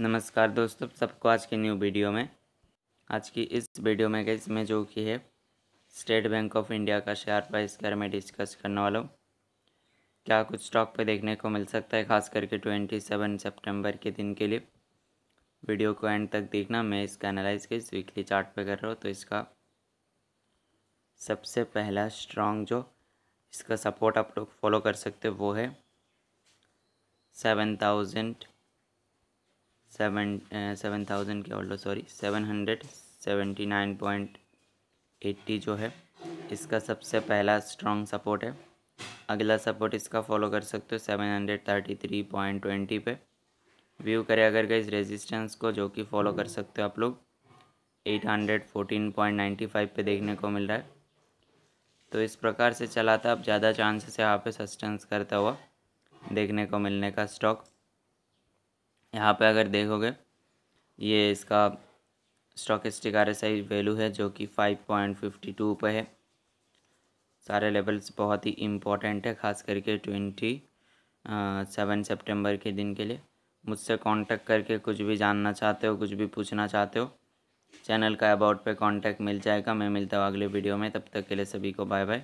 नमस्कार दोस्तों सबको आज की न्यू वीडियो में आज की इस वीडियो में गई मैं जो कि है स्टेट बैंक ऑफ इंडिया का शेयर प्राइस के बारे में डिस्कस करने वाला हूँ क्या कुछ स्टॉक पे देखने को मिल सकता है खास करके ट्वेंटी सेवन सेप्टेम्बर के दिन के लिए वीडियो को एंड तक देखना मैं इसका एनालाइज के इस वीकली चार्ट पे कर रहा हूँ तो इसका सबसे पहला स्ट्रॉन्ग जो इसका सपोर्ट आप लोग फॉलो कर सकते हो वो है seven thousand seven seven thousand के ऑल्डो sorry seven hundred seventy nine point eighty जो है इसका सबसे पहला स्ट्रॉन्ग सपोर्ट है अगला सपोर्ट इसका फॉलो कर सकते हो seven hundred thirty three point twenty पे व्यू करें अगर गए इस रेजिस्टेंस को जो कि फॉलो कर सकते हो आप लोग eight hundred fourteen point ninety five पर देखने को मिल रहा है तो इस प्रकार से चला था अब ज़्यादा चांसेस यहाँ आप सस्टेंस करता हुआ देखने को मिलने का स्टॉक यहाँ पे अगर देखोगे ये इसका स्टॉकिस्टिक आर एस आई वैल्यू है जो कि फाइव पॉइंट फिफ्टी टू पर है सारे लेवल्स बहुत ही इम्पोर्टेंट है ख़ास करके ट्वेंटी सेवन सेप्टेम्बर के दिन के लिए मुझसे कांटेक्ट करके कुछ भी जानना चाहते हो कुछ भी पूछना चाहते हो चैनल का अबाउट पे कांटेक्ट मिल जाएगा मैं मिलता हूँ अगले वीडियो में तब तक के लिए सभी को बाय बाय